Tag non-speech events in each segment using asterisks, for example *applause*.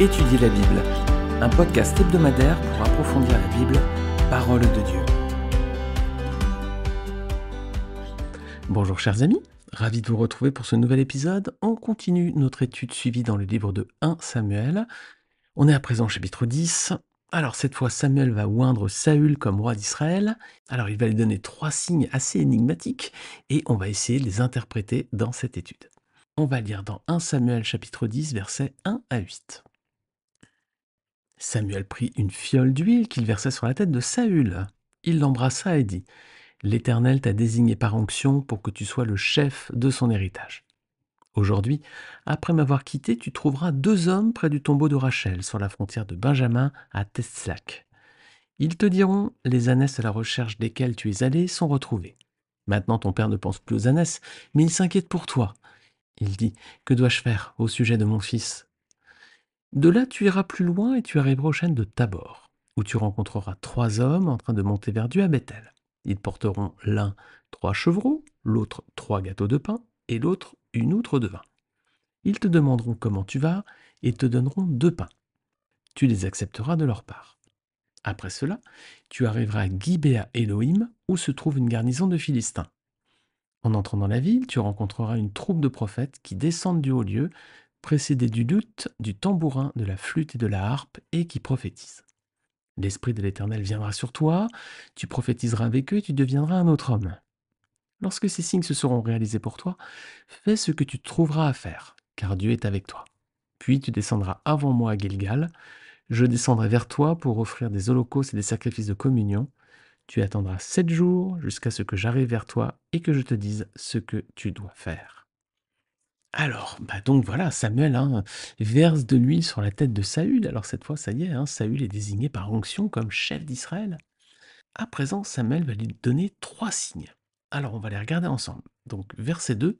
Étudier la Bible, un podcast hebdomadaire pour approfondir la Bible, parole de Dieu. Bonjour chers amis, ravi de vous retrouver pour ce nouvel épisode. On continue notre étude suivie dans le livre de 1 Samuel. On est à présent au chapitre 10. Alors cette fois, Samuel va oindre Saül comme roi d'Israël. Alors il va lui donner trois signes assez énigmatiques et on va essayer de les interpréter dans cette étude. On va lire dans 1 Samuel chapitre 10 versets 1 à 8. Samuel prit une fiole d'huile qu'il versa sur la tête de Saül. Il l'embrassa et dit L'Éternel t'a désigné par onction pour que tu sois le chef de son héritage. Aujourd'hui, après m'avoir quitté, tu trouveras deux hommes près du tombeau de Rachel, sur la frontière de Benjamin, à Tetzlac. Ils te diront Les ânesses à la recherche desquelles tu es allé sont retrouvées. Maintenant, ton père ne pense plus aux ânesses, mais il s'inquiète pour toi. Il dit Que dois-je faire au sujet de mon fils de là, tu iras plus loin et tu arriveras aux chaînes de Tabor, où tu rencontreras trois hommes en train de monter vers Dieu à Bethel. Ils porteront l'un trois chevreaux, l'autre trois gâteaux de pain et l'autre une outre de vin. Ils te demanderont comment tu vas et te donneront deux pains. Tu les accepteras de leur part. Après cela, tu arriveras à Gibea Elohim, où se trouve une garnison de Philistins. En entrant dans la ville, tu rencontreras une troupe de prophètes qui descendent du haut lieu précédé du doute, du tambourin, de la flûte et de la harpe, et qui prophétise. L'Esprit de l'Éternel viendra sur toi, tu prophétiseras avec eux et tu deviendras un autre homme. Lorsque ces signes se seront réalisés pour toi, fais ce que tu trouveras à faire, car Dieu est avec toi. Puis tu descendras avant moi à Gilgal, je descendrai vers toi pour offrir des holocaustes et des sacrifices de communion. Tu attendras sept jours jusqu'à ce que j'arrive vers toi et que je te dise ce que tu dois faire. Alors, bah donc voilà, Samuel hein, verse de l'huile sur la tête de Saül. Alors cette fois, ça y est, hein, Saül est désigné par onction comme chef d'Israël. À présent, Samuel va lui donner trois signes. Alors, on va les regarder ensemble. Donc, verset 2,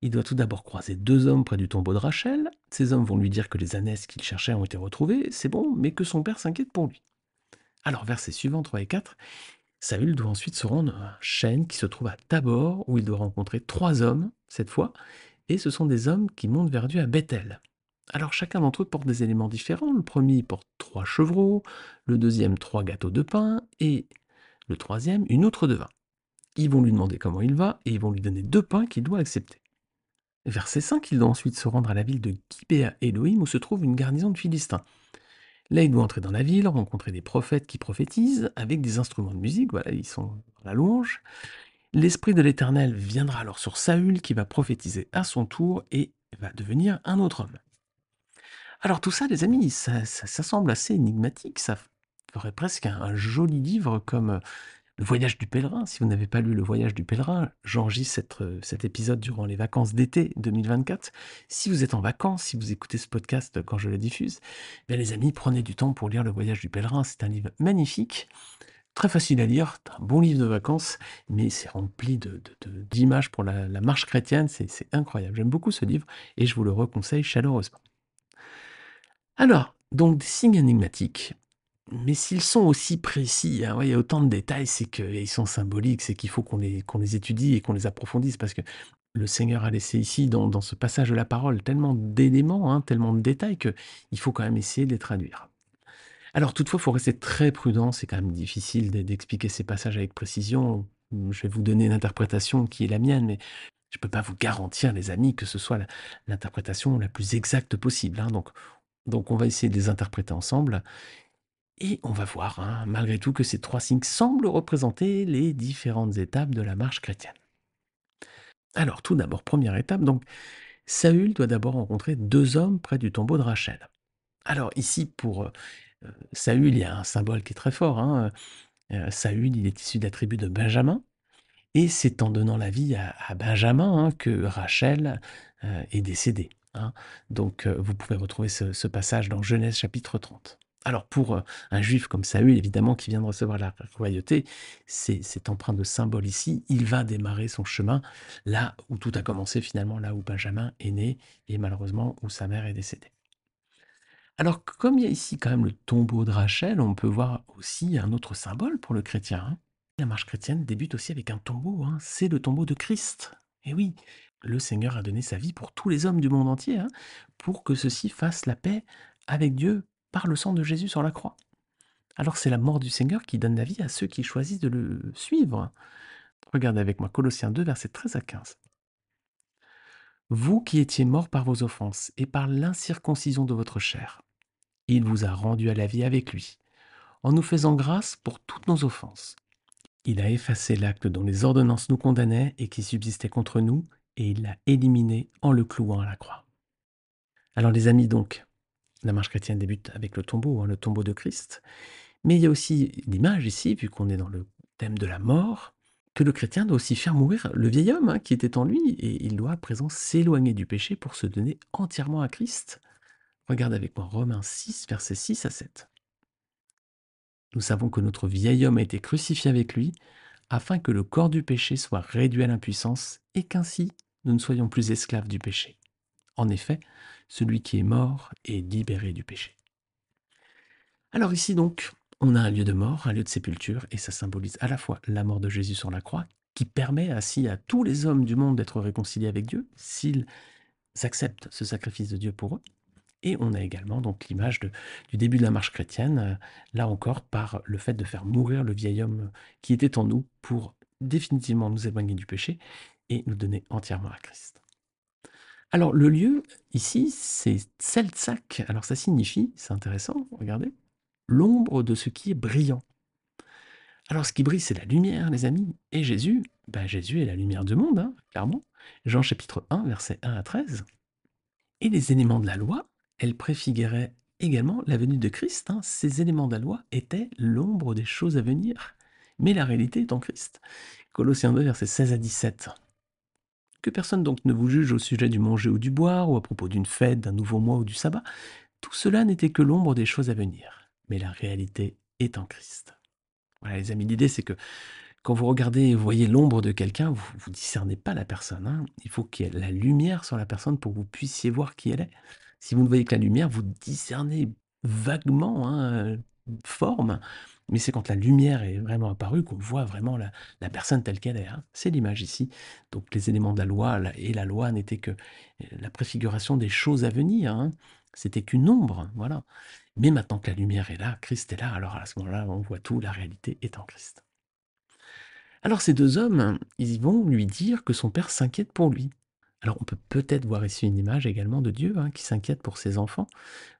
il doit tout d'abord croiser deux hommes près du tombeau de Rachel. Ces hommes vont lui dire que les ânesses qu'il cherchait ont été retrouvées, c'est bon, mais que son père s'inquiète pour lui. Alors, verset suivant, 3 et 4, Saül doit ensuite se rendre à Chêne, qui se trouve à Tabor, où il doit rencontrer trois hommes, cette fois, et ce sont des hommes qui montent vers Dieu à Bethel. Alors chacun d'entre eux porte des éléments différents. Le premier porte trois chevreaux, le deuxième trois gâteaux de pain, et le troisième une autre de vin. Ils vont lui demander comment il va, et ils vont lui donner deux pains qu'il doit accepter. Verset 5, il doit ensuite se rendre à la ville de Gibea Elohim où se trouve une garnison de Philistins. Là, il doit entrer dans la ville, rencontrer des prophètes qui prophétisent avec des instruments de musique, voilà, ils sont dans la louange. L'Esprit de l'Éternel viendra alors sur Saül qui va prophétiser à son tour et va devenir un autre homme. Alors tout ça, les amis, ça, semble assez énigmatique, ça ferait presque un, joli livre comme euh, Le Voyage du Pèlerin. Si vous n'avez pas lu Le Voyage du Pèlerin, j'enregistre euh, cet épisode durant les vacances d'été 2024. Si vous êtes en vacances, si vous écoutez ce podcast quand je le diffuse, eh les amis, prenez du temps pour lire Le Voyage du Pèlerin. C'est un livre magnifique très facile à lire, un bon livre de vacances, mais c'est rempli de, d'images pour la, marche chrétienne, c'est, incroyable. J'aime beaucoup ce livre et je vous le reconseille chaleureusement. Alors, donc des signes énigmatiques, mais s'ils sont aussi précis, hein, il y a autant de détails, c'est qu'ils sont symboliques, c'est qu'il faut qu'on les, les étudie et qu'on les approfondisse, parce que le Seigneur a laissé ici, dans, ce passage de la parole, tellement d'éléments, hein, tellement de détails, qu'il faut quand même essayer de les traduire. Alors toutefois, il faut rester très prudent, c'est quand même difficile d'expliquer ces passages avec précision. Je vais vous donner une interprétation qui est la mienne, mais je ne peux pas vous garantir, les amis, que ce soit l'interprétation la plus exacte possible. Hein. Donc, donc on va essayer de les interpréter ensemble. Et on va voir, hein, malgré tout, que ces trois signes semblent représenter les différentes étapes de la marche chrétienne. Alors, tout d'abord, première étape, donc, Saül doit d'abord rencontrer deux hommes près du tombeau de Rachel. Alors ici, pour euh, Saül, il y a un symbole qui est très fort. Hein, euh, euh, Saül, il est issu de la tribu de Benjamin. Et c'est en donnant la vie à, Benjamin hein, que Rachel euh, est décédée. Hein. Donc vous pouvez retrouver ce, passage dans Genèse chapitre 30. Alors pour un juif comme Saül, évidemment, qui vient de recevoir la royauté, c'est emprunt de symbole ici. Il va démarrer son chemin là où tout a commencé finalement, là où Benjamin est né et malheureusement où sa mère est décédée. Alors, comme il y a ici quand même le tombeau de Rachel, on peut voir aussi un autre symbole pour le chrétien. Hein. La marche chrétienne débute aussi avec un tombeau, hein. c'est le tombeau de Christ. Et eh oui, le Seigneur a donné sa vie pour tous les hommes du monde entier, hein, pour que ceux-ci fassent la paix avec Dieu par le sang de Jésus sur la croix. Alors c'est la mort du Seigneur qui donne la vie à ceux qui choisissent de le suivre. Regardez avec moi Colossiens 2, versets 13 à 15. Vous qui étiez morts par vos offenses et par l'incirconcision de votre chair, il vous a rendu à la vie avec lui, en nous faisant grâce pour toutes nos offenses. Il a effacé l'acte dont les ordonnances nous condamnaient et qui subsistait contre nous, et il l'a éliminé en le clouant à la croix. Alors les amis, donc, la marche chrétienne débute avec le tombeau, hein, le tombeau de Christ, mais il y a aussi l'image ici, vu qu'on est dans le thème de la mort, que le chrétien doit aussi faire mourir le vieil homme hein, qui était en lui, et il doit à présent s'éloigner du péché pour se donner entièrement à Christ. Regarde avec moi Romains 6, versets 6 à 7. Nous savons que notre vieil homme a été crucifié avec lui, afin que le corps du péché soit réduit à l'impuissance et qu'ainsi nous ne soyons plus esclaves du péché. En effet, celui qui est mort est libéré du péché. Alors ici donc, on a un lieu de mort, un lieu de sépulture, et ça symbolise à la fois la mort de Jésus sur la croix, qui permet ainsi à tous les hommes du monde d'être réconciliés avec Dieu, s'ils acceptent ce sacrifice de Dieu pour eux, et on a également donc l'image du début de la marche chrétienne, euh, là encore par le fait de faire mourir le vieil homme qui était en nous pour définitivement nous éloigner du péché et nous donner entièrement à Christ. Alors le lieu ici, c'est Tseltsak. Alors ça signifie, c'est intéressant, regardez, l'ombre de ce qui est brillant. Alors ce qui brille, c'est la lumière, les amis. Et Jésus, ben, Jésus est la lumière du monde, hein, clairement. Jean chapitre 1, versets 1 à 13. Et les éléments de la loi, elle préfigurait également la venue de Christ. Hein. Ces éléments de la loi étaient l'ombre des choses à venir, mais la réalité est en Christ. Colossiens 2, versets 16 à 17. Que personne donc ne vous juge au sujet du manger ou du boire, ou à propos d'une fête, d'un nouveau mois ou du sabbat. Tout cela n'était que l'ombre des choses à venir, mais la réalité est en Christ. Voilà les amis, l'idée c'est que quand vous regardez et voyez l'ombre de quelqu'un, vous ne discernez pas la personne. Hein. Il faut qu'il y ait la lumière sur la personne pour que vous puissiez voir qui elle est. Si vous ne voyez que la lumière, vous discernez vaguement hein, une forme, mais c'est quand la lumière est vraiment apparue qu'on voit vraiment la, personne telle qu'elle est. Hein. C'est l'image ici. Donc les éléments de la loi et la loi n'étaient que euh, la préfiguration des choses à venir. Hein. C'était qu'une ombre, voilà. Mais maintenant que la lumière est là, Christ est là, alors à ce moment-là, on voit tout, la réalité est en Christ. Alors ces deux hommes, ils vont lui dire que son père s'inquiète pour lui. Alors on peut peut-être voir ici une image également de Dieu hein, qui s'inquiète pour ses enfants.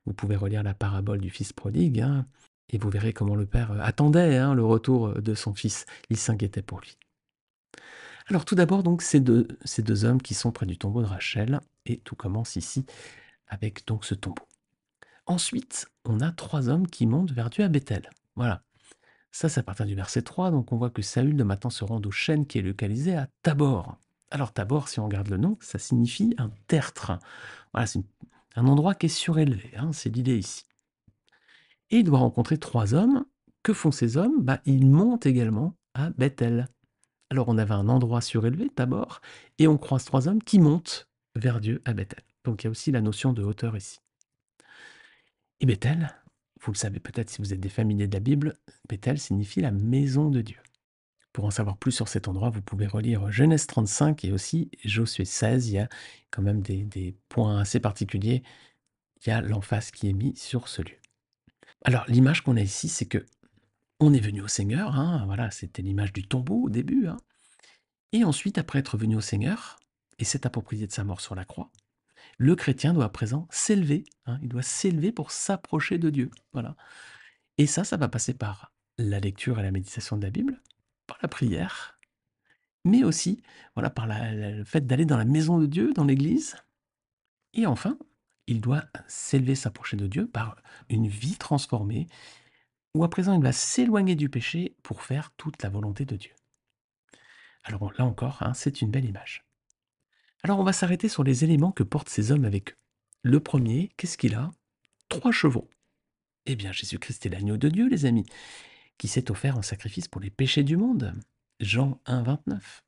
Vous pouvez relire la parabole du Fils prodigue, hein, et vous verrez comment le Père euh, attendait hein, le retour euh, de son Fils. Il s'inquiétait pour lui. Alors tout d'abord, donc, ces deux, hommes qui sont près du tombeau de Rachel, et tout commence ici avec donc ce tombeau. Ensuite, on a trois hommes qui montent vers Dieu à Bethel. Voilà. Ça, c'est à partir du verset 3, donc on voit que Saül de matin se rend au chêne qui est localisé à Tabor. Alors Tabor, si on regarde le nom, ça signifie un tertre. Voilà, c'est un endroit qui est surélevé, hein, c'est l'idée ici. Et il doit rencontrer trois hommes. Que font ces hommes bah, Ils montent également à Bethel. Alors on avait un endroit surélevé, Tabor, et on croise trois hommes qui montent vers Dieu à Bethel. Donc il y a aussi la notion de hauteur ici. Et Bethel, vous le savez peut-être si vous êtes des familiers de la Bible, Bethel signifie la maison de Dieu. Pour en savoir plus sur cet endroit, vous pouvez relire Genèse 35 et aussi Josué 16. Il y a quand même des, points assez particuliers. Il y a l'emphase qui est mise sur ce lieu. Alors, l'image qu'on a ici, c'est que on est venu au Seigneur. Hein, voilà, c'était l'image du tombeau au début. Hein. et ensuite, après être venu au Seigneur et s'être approprié de sa mort sur la croix, le chrétien doit à présent s'élever. Hein, il doit s'élever pour s'approcher de Dieu. Voilà. Et ça, ça va passer par la lecture et la méditation de la Bible, par la prière, mais aussi voilà, par la, le fait d'aller dans la maison de Dieu, dans l'Église. Et enfin, il doit s'élever, s'approcher de Dieu par une vie transformée, où à présent il va s'éloigner du péché pour faire toute la volonté de Dieu. Alors là encore, hein, c'est une belle image. Alors on va s'arrêter sur les éléments que portent ces hommes avec eux. Le premier, qu'est-ce qu'il a Trois chevaux. Eh bien Jésus-Christ est l'agneau de Dieu, les amis qui s'est offert en sacrifice pour les péchés du monde. Jean 1, 29.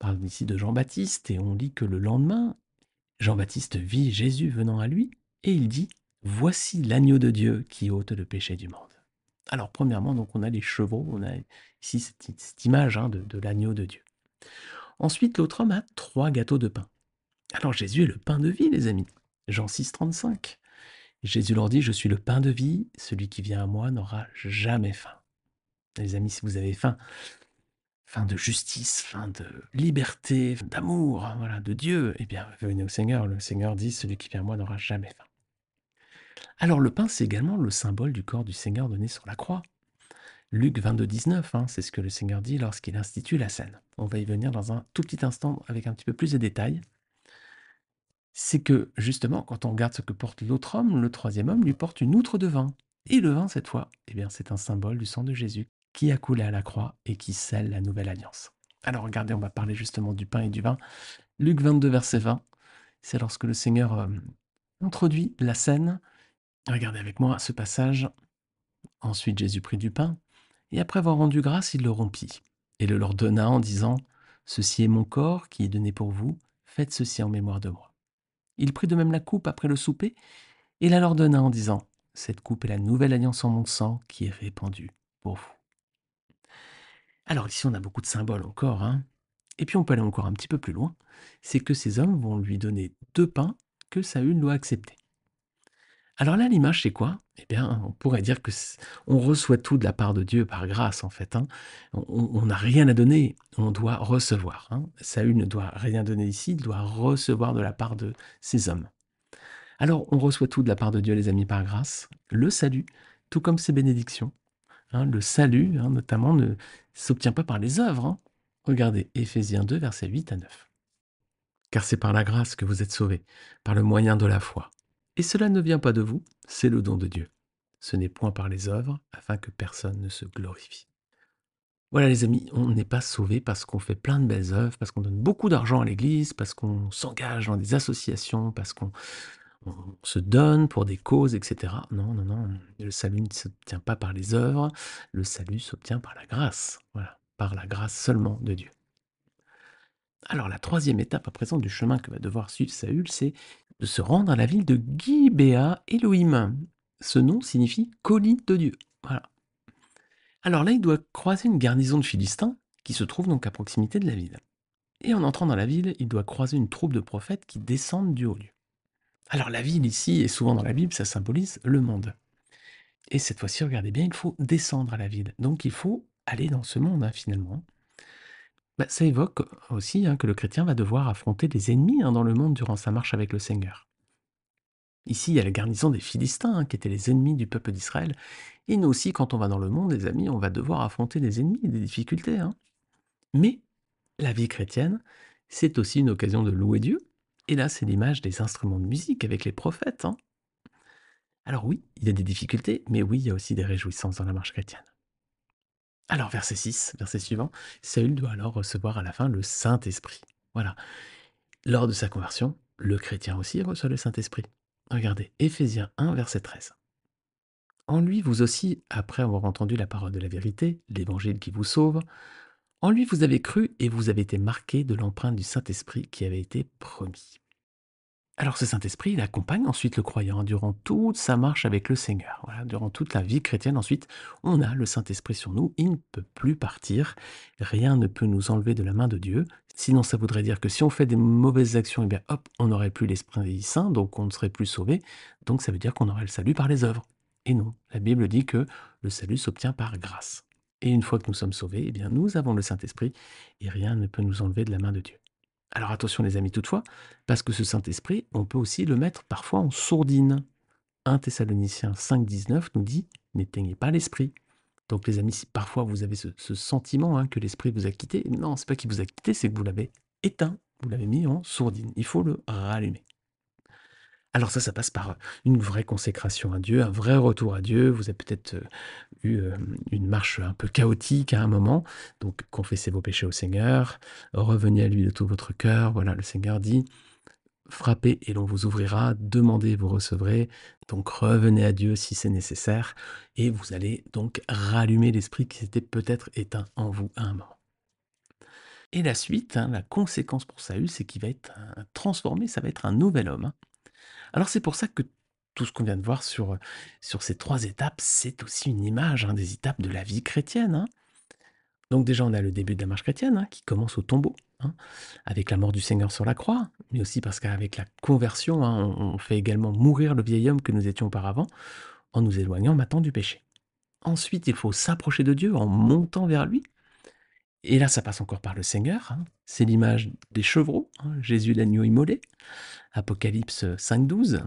On parle ici de Jean-Baptiste et on lit que le lendemain, Jean-Baptiste vit Jésus venant à lui et il dit Voici l'agneau de Dieu qui ôte le péché du monde. Alors, premièrement, donc on a les chevaux, on a ici cette, image hein, de, de l'agneau de Dieu. Ensuite, l'autre homme a trois gâteaux de pain. Alors, Jésus est le pain de vie, les amis. Jean 6, 35. Jésus leur dit, je suis le pain de vie, celui qui vient à moi n'aura jamais faim. Les amis, si vous avez faim, faim de justice, faim de liberté, d'amour, hein, voilà, de Dieu, eh bien, venez au Seigneur. Le Seigneur dit, celui qui vient à moi n'aura jamais faim. Alors le pain, c'est également le symbole du corps du Seigneur donné sur la croix. Luc 22, 19, hein, c'est ce que le Seigneur dit lorsqu'il institue la scène. On va y venir dans un tout petit instant avec un petit peu plus de détails c'est que justement, quand on regarde ce que porte l'autre homme, le troisième homme lui porte une outre de vin. Et le vin, cette fois, eh bien, c'est un symbole du sang de Jésus qui a coulé à la croix et qui scelle la nouvelle alliance. Alors regardez, on va parler justement du pain et du vin. Luc 22, verset 20, c'est lorsque le Seigneur euh, introduit la scène. Regardez avec moi ce passage. Ensuite Jésus prit du pain, et après avoir rendu grâce, il le rompit, et le leur donna en disant, Ceci est mon corps qui est donné pour vous, faites ceci en mémoire de moi. Il prit de même la coupe après le souper et la leur donna en disant Cette coupe est la nouvelle alliance en mon sang qui est répandue pour vous. Alors ici, on a beaucoup de symboles encore. Hein et puis on peut aller encore un petit peu plus loin. C'est que ces hommes vont lui donner deux pains que Saül doit accepter. Alors là, l'image, c'est quoi Eh bien, on pourrait dire que on reçoit tout de la part de Dieu par grâce, en fait. Hein. On n'a rien à donner, on doit recevoir. Hein. Saül ne doit rien donner ici, il doit recevoir de la part de ses hommes. Alors, on reçoit tout de la part de Dieu, les amis, par grâce. Le salut, tout comme ses bénédictions. Hein. le salut, hein, notamment, ne s'obtient pas par les œuvres. Regardez Ephésiens 2, versets 8 à 9. Car c'est par la grâce que vous êtes sauvés, par le moyen de la foi. Et cela ne vient pas de vous, c'est le don de Dieu. Ce n'est point par les œuvres, afin que personne ne se glorifie. Voilà les amis, on n'est pas sauvé parce qu'on fait plein de belles œuvres, parce qu'on donne beaucoup d'argent à l'Église, parce qu'on s'engage dans des associations, parce qu'on se donne pour des causes, etc. Non, non, non. Le salut ne s'obtient pas par les œuvres, le salut s'obtient par la grâce. Voilà, par la grâce seulement de Dieu. Alors la troisième étape à présent du chemin que va devoir suivre Saül, c'est de se rendre à la ville de Gibea Elohim. Ce nom signifie colline de Dieu. Voilà. Alors là, il doit croiser une garnison de Philistins qui se trouve donc à proximité de la ville. Et en entrant dans la ville, il doit croiser une troupe de prophètes qui descendent du haut lieu. Alors la ville ici, et souvent dans la Bible, ça symbolise le monde. Et cette fois-ci, regardez bien, il faut descendre à la ville. Donc il faut aller dans ce monde hein, finalement. Bah, ça évoque aussi hein, que le chrétien va devoir affronter des ennemis hein, dans le monde durant sa marche avec le Seigneur. Ici, il y a la garnison des Philistins, hein, qui étaient les ennemis du peuple d'Israël. Et nous aussi, quand on va dans le monde, les amis, on va devoir affronter des ennemis et des difficultés. Mais la vie chrétienne, c'est aussi une occasion de louer Dieu. Et là, c'est l'image des instruments de musique avec les prophètes. Alors oui, il y a des difficultés, mais oui, il y a aussi des réjouissances dans la marche chrétienne. Alors, verset 6, verset suivant, Saül doit alors recevoir à la fin le Saint-Esprit. Voilà. Lors de sa conversion, le chrétien aussi reçoit le Saint-Esprit. Regardez, Ephésiens 1, verset 13. En lui, vous aussi, après avoir entendu la parole de la vérité, l'évangile qui vous sauve, en lui vous avez cru et vous avez été marqué de l'empreinte du Saint-Esprit qui avait été promis. Alors ce Saint-Esprit, il accompagne ensuite le croyant durant toute sa marche avec le Seigneur. Voilà, durant toute la vie chrétienne, ensuite, on a le Saint-Esprit sur nous, il ne peut plus partir, rien ne peut nous enlever de la main de Dieu. Sinon, ça voudrait dire que si on fait des mauvaises actions, et eh bien hop, on n'aurait plus l'Esprit Saint, donc on ne serait plus sauvé. Donc ça veut dire qu'on aurait le salut par les œuvres. Et non, la Bible dit que le salut s'obtient par grâce. Et une fois que nous sommes sauvés, eh bien nous avons le Saint-Esprit et rien ne peut nous enlever de la main de Dieu. Alors attention les amis toutefois, parce que ce Saint-Esprit, on peut aussi le mettre parfois en sourdine. 1 Thessaloniciens 5.19 nous dit « N'éteignez pas l'Esprit ». Donc les amis, si parfois vous avez ce, sentiment hein, que l'Esprit vous a quitté, non, c'est pas qu'il vous a quitté, c'est que vous l'avez éteint, vous l'avez mis en sourdine. Il faut le rallumer. Alors ça, ça passe par euh, une vraie consécration à Dieu, un vrai retour à Dieu. Vous avez peut-être euh, eu euh, une marche un peu chaotique à un moment, donc confessez vos péchés au Seigneur, revenez à lui de tout votre cœur. Voilà, le Seigneur dit, frappez et l'on vous ouvrira, demandez et vous recevrez. Donc revenez à Dieu si c'est nécessaire et vous allez donc rallumer l'esprit qui s'était peut-être éteint en vous à un moment. Et la suite, hein, la conséquence pour Saül, c'est qu'il va être transformé, ça va être un nouvel homme. Hein. Alors c'est pour ça que tout ce qu'on vient de voir sur, euh, sur ces trois étapes, c'est aussi une image hein, des étapes de la vie chrétienne. Hein. Donc déjà, on a le début de la marche chrétienne hein, qui commence au tombeau, avec la mort du Seigneur sur la croix, mais aussi parce qu'avec la conversion, on, on fait également mourir le vieil homme que nous étions auparavant en nous éloignant maintenant du péché. Ensuite, il faut s'approcher de Dieu en montant vers lui, et là, ça passe encore par le Seigneur. Hein. C'est l'image des chevreaux, hein, Jésus l'agneau immolé, Apocalypse 5.12. Euh,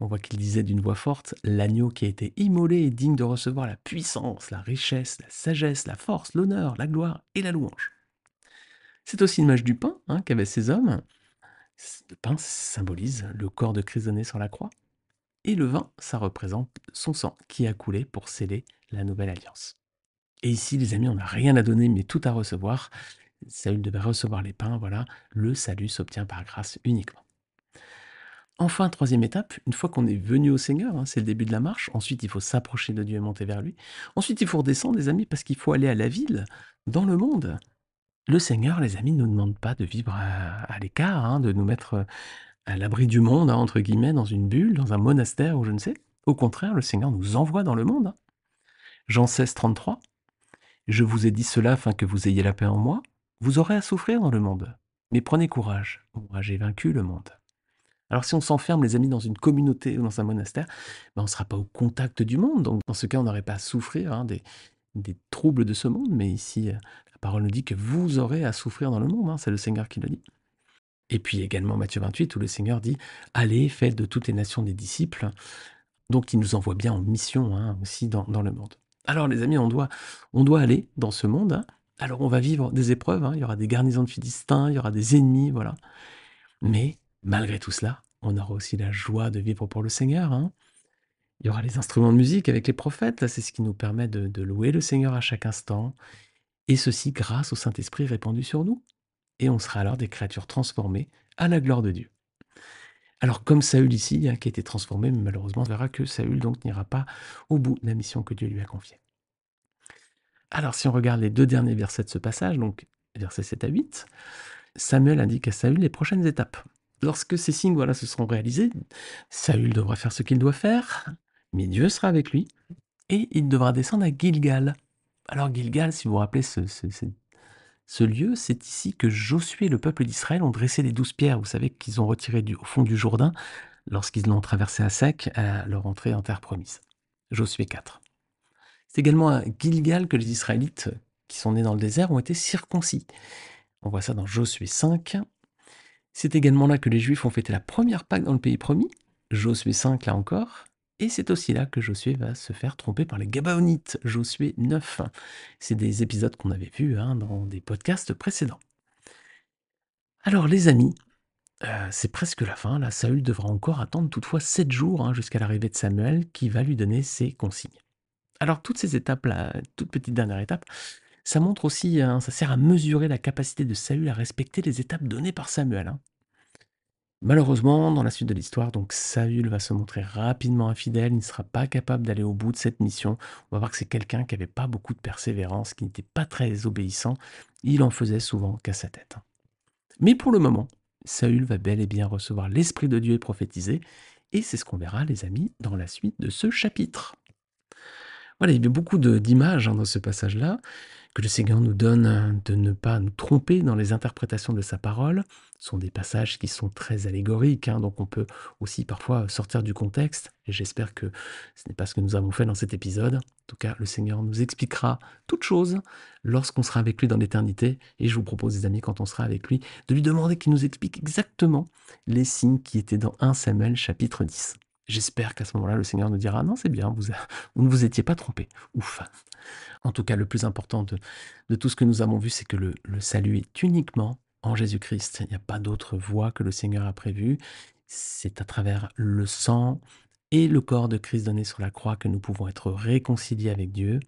On voit qu'il disait d'une voix forte, l'agneau qui a été immolé est digne de recevoir la puissance, la richesse, la sagesse, la force, l'honneur, la gloire et la louange. C'est aussi l'image du pain hein, qu'avaient ces hommes. Le pain symbolise le corps de Christ sur la croix. Et le vin, ça représente son sang qui a coulé pour sceller la nouvelle alliance. Et ici, les amis, on n'a rien à donner, mais tout à recevoir. Saül devait recevoir les pains, voilà. Le salut s'obtient par grâce uniquement. Enfin, troisième étape, une fois qu'on est venu au Seigneur, hein, c'est le début de la marche, ensuite il faut s'approcher de Dieu et monter vers lui. Ensuite, il faut redescendre, les amis, parce qu'il faut aller à la ville, dans le monde. Le Seigneur, les amis, ne nous demande pas de vivre à, l'écart, hein, de nous mettre euh, à l'abri du monde, hein, entre guillemets, dans une bulle, dans un monastère ou je ne sais. Au contraire, le Seigneur nous envoie dans le monde. Jean 16, 33, je vous ai dit cela afin que vous ayez la paix en moi. Vous aurez à souffrir dans le monde. Mais prenez courage. Moi, j'ai vaincu le monde. Alors si on s'enferme, les amis, dans une communauté ou dans un monastère, ben, on ne sera pas au contact du monde. Donc dans ce cas, on n'aurait pas à souffrir hein, des, troubles de ce monde. Mais ici, euh, la parole nous dit que vous aurez à souffrir dans le monde. Hein. C'est le Seigneur qui le dit. Et puis également Matthieu 28, où le Seigneur dit Allez, faites de toutes les nations des disciples. Donc il nous envoie bien en mission hein, aussi dans le monde. Alors les amis, on doit, on doit aller dans ce monde. Hein. Alors on va vivre des épreuves, hein. il y aura des garnisons de Philistins, il y aura des ennemis, voilà. Mais malgré tout cela, on aura aussi la joie de vivre pour le Seigneur. Hein. Il y aura les instruments de musique avec les prophètes, c'est ce qui nous permet de louer le Seigneur à chaque instant, et ceci grâce au Saint-Esprit répandu sur nous. Et on sera alors des créatures transformées à la gloire de Dieu. Alors comme Saül ici, hein, qui a été transformé, malheureusement on verra que Saül donc n'ira pas au bout de la mission que Dieu lui a confiée. Alors si on regarde les deux derniers versets de ce passage, donc versets 7 à 8, Samuel indique à Saül les prochaines étapes. Lorsque ces signes voilà, se seront réalisés, Saül devra faire ce qu'il doit faire, mais Dieu sera avec lui, et il devra descendre à Gilgal. Alors Gilgal, si vous vous rappelez ce, ce lieu, c'est ici que Josué et le peuple d'Israël ont dressé les douze pierres, vous savez, qu'ils ont retirées du, au fond du Jourdain lorsqu'ils l'ont traversé à sec à leur entrée en terre promise. Josué 4. C'est également à Gilgal que les Israélites qui sont nés dans le désert ont été circoncis. On voit ça dans Josué 5. C'est également là que les Juifs ont fêté la première Pâque dans le pays promis. Josué 5, là encore. Et c'est aussi là que Josué va se faire tromper par les Gabaonites, Josué 9. C'est des épisodes qu'on avait vus hein, dans des podcasts précédents. Alors les amis, euh, c'est presque la fin, là Saül devra encore attendre toutefois 7 jours hein, jusqu'à l'arrivée de Samuel qui va lui donner ses consignes. Alors toutes ces étapes, là, toute petite dernière étape, ça montre aussi, hein, ça sert à mesurer la capacité de Saül à respecter les étapes données par Samuel. Malheureusement, dans la suite de l'histoire, donc Saül va se montrer rapidement infidèle, il ne sera pas capable d'aller au bout de cette mission. On va voir que c'est quelqu'un qui n'avait pas beaucoup de persévérance, qui n'était pas très obéissant, il en faisait souvent qu'à sa tête. Mais pour le moment, Saül va bel et bien recevoir l'Esprit de Dieu et prophétiser, et c'est ce qu'on verra, les amis, dans la suite de ce chapitre. Voilà, il y a beaucoup d'images hein, dans ce passage-là que le Seigneur nous donne euh, de ne pas nous tromper dans les interprétations de sa parole. Ce sont des passages qui sont très allégoriques, hein, donc on peut aussi parfois sortir du contexte. Et j'espère que ce n'est pas ce que nous avons fait dans cet épisode. En tout cas, le Seigneur nous expliquera toutes choses lorsqu'on sera avec lui dans l'éternité. Et je vous propose, les amis, quand on sera avec lui, de lui demander qu'il nous explique exactement les signes qui étaient dans 1 Samuel chapitre 10. J'espère qu'à ce moment-là, le Seigneur nous dira ah Non, c'est bien, *laughs* vous, ne vous étiez pas trompé. Ouf En tout cas, le plus important de, tout ce que nous avons vu, c'est que le, le salut est uniquement en Jésus-Christ. Il n'y a pas d'autre voie que le Seigneur a prévue. C'est à travers le sang et le corps de Christ donné sur la croix que nous pouvons être réconciliés avec Dieu.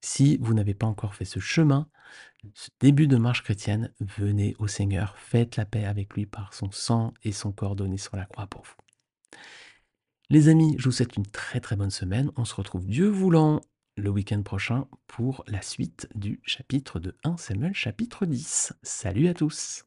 Si vous n'avez pas encore fait ce chemin, ce début de marche chrétienne, venez au Seigneur, faites la paix avec lui par son sang et son corps donné sur la croix pour vous. Les amis, je vous souhaite une très très bonne semaine. On se retrouve Dieu voulant le week-end prochain pour la suite du chapitre de 1 Samuel chapitre 10. Salut à tous.